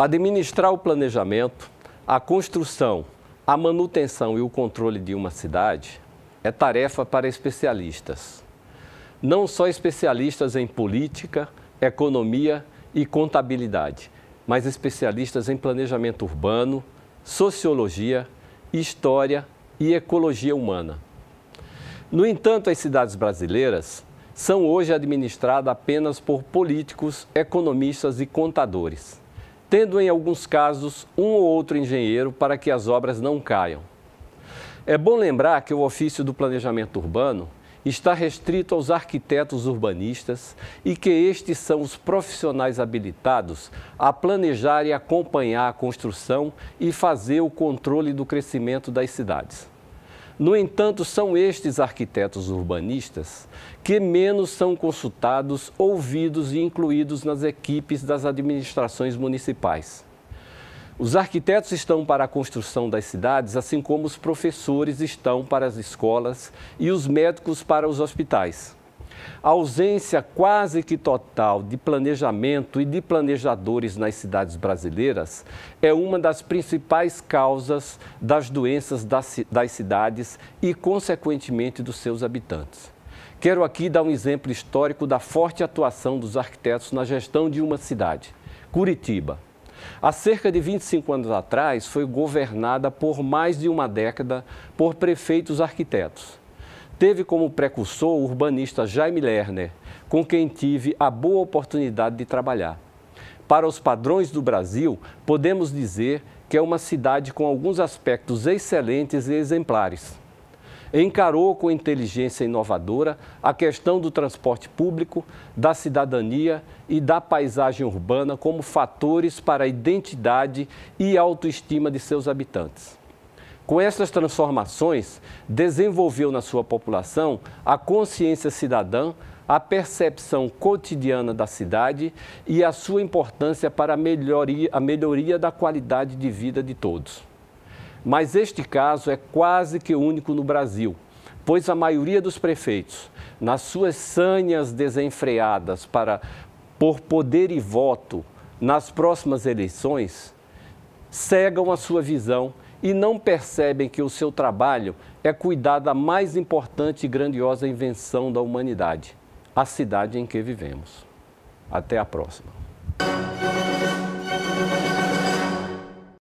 Administrar o planejamento, a construção, a manutenção e o controle de uma cidade é tarefa para especialistas. Não só especialistas em política, economia e contabilidade, mas especialistas em planejamento urbano, sociologia, história e ecologia humana. No entanto, as cidades brasileiras são hoje administradas apenas por políticos, economistas e contadores tendo em alguns casos um ou outro engenheiro para que as obras não caiam. É bom lembrar que o ofício do planejamento urbano está restrito aos arquitetos urbanistas e que estes são os profissionais habilitados a planejar e acompanhar a construção e fazer o controle do crescimento das cidades. No entanto, são estes arquitetos urbanistas que menos são consultados, ouvidos e incluídos nas equipes das administrações municipais. Os arquitetos estão para a construção das cidades, assim como os professores estão para as escolas e os médicos para os hospitais. A ausência quase que total de planejamento e de planejadores nas cidades brasileiras é uma das principais causas das doenças das cidades e, consequentemente, dos seus habitantes. Quero aqui dar um exemplo histórico da forte atuação dos arquitetos na gestão de uma cidade, Curitiba. Há cerca de 25 anos atrás, foi governada por mais de uma década por prefeitos arquitetos. Teve como precursor o urbanista Jaime Lerner, com quem tive a boa oportunidade de trabalhar. Para os padrões do Brasil, podemos dizer que é uma cidade com alguns aspectos excelentes e exemplares. Encarou com inteligência inovadora a questão do transporte público, da cidadania e da paisagem urbana como fatores para a identidade e autoestima de seus habitantes. Com estas transformações, desenvolveu na sua população a consciência cidadã, a percepção cotidiana da cidade e a sua importância para a melhoria, a melhoria da qualidade de vida de todos. Mas este caso é quase que único no Brasil, pois a maioria dos prefeitos, nas suas sanhas desenfreadas para por poder e voto nas próximas eleições, cegam a sua visão e não percebem que o seu trabalho é cuidar da mais importante e grandiosa invenção da humanidade, a cidade em que vivemos. Até a próxima.